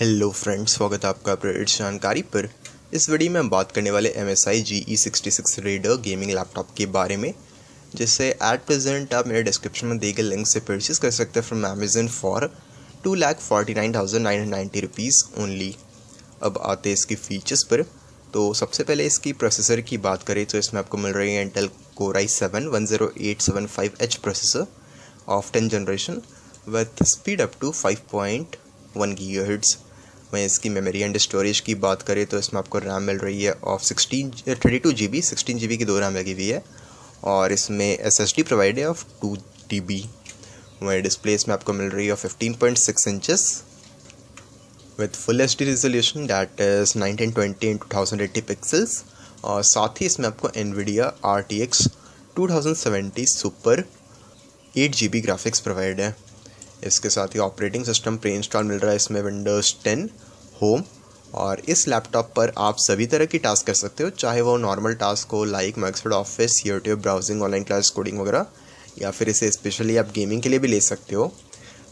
hello friends स्वागत है आपका अपडेट जानकारी पर इस वीडियो में हम बात करने वाले M S I G E sixty six Raider gaming laptop के बारे में जिसे एट प्रेजेंट आप मेरे डिस्क्रिप्शन में दिए गए लिंक से परचेज कर सकते हैं from Amazon for two lakh forty nine thousand nine hundred ninety rupees only अब आते हैं इसकी फ़ीचर्स पर तो सबसे पहले इसकी प्रोसेसर की बात करें तो इसमें आपको मिल रही है Intel core i seven one zero eight seven five H processor of ten generation with speed up to five point one gigahertz वहीं इसकी मेमोरी एंड स्टोरेज की बात करें तो इसमें आपको रैम मिल रही है of sixteen thirty two G B sixteen G B की दो रैम लगी हुई है और इसमें एस एस डी प्रोवाइड है ऑफ टू टी बी वहीं डिस्प्ले इसमें आपको मिल रही है fifteen point six inches with full H D resolution that is nineteen twenty two thousand eighty pixels और साथ ही इसमें आपको Nvidia R T X two thousand seventy super eight G B graphics provide है इसके साथ ही ऑपरेटिंग सिस्टम प्रे इंस्टॉल मिल रहा है इसमें विंडोज़ टेन होम और इस लैपटॉप पर आप सभी तरह की टास्क कर सकते हो चाहे वो नॉर्मल टास्क हो like Microsoft office YouTube browsing online class coding वगैरह या फिर इसे स्पेशली आप गेमिंग के लिए भी ले सकते हो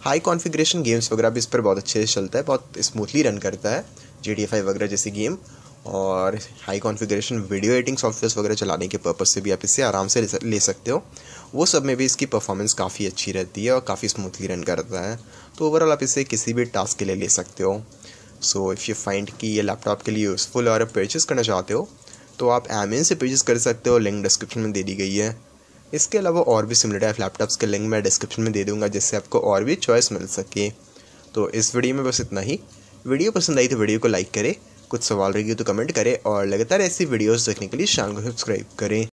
हाई कॉन्फिग्रेशन गेम्स वगैरह भी इस पर बहुत अच्छे से चलता है बहुत स्मूथली रन करता है जी डी वगैरह जैसी गेम और high configuration video editing software वगैरह चलाने के पर्पज़ से भी आप इसे आराम से ले सकते हो वो सब में भी इसकी परफॉर्मेंस काफ़ी अच्छी रहती है और काफ़ी स्मूथली रन करता है तो ओवरऑल आप इसे किसी भी टास्क के लिए ले सकते हो सो इफ़ यू फाइंड कि ये लैपटॉप के लिए यूज़फुल और परचेस करना चाहते हो तो आप एमेज से परचेस कर सकते हो लिंक डिस्क्रिप्शन में दे दी गई है इसके अलावा और भी सिमिलर टाइप लैपटॉप्स के लिंक मैं डिस्क्रिप्शन में दे दूँगा जिससे आपको और भी चॉइस मिल सके तो इस वीडियो में बस इतना ही वीडियो पसंद आई तो वीडियो को लाइक करें कुछ सवाल रहेगी तो कमेंट करें और लगातार ऐसी वीडियोस देखने के लिए चैनल को सब्सक्राइब करें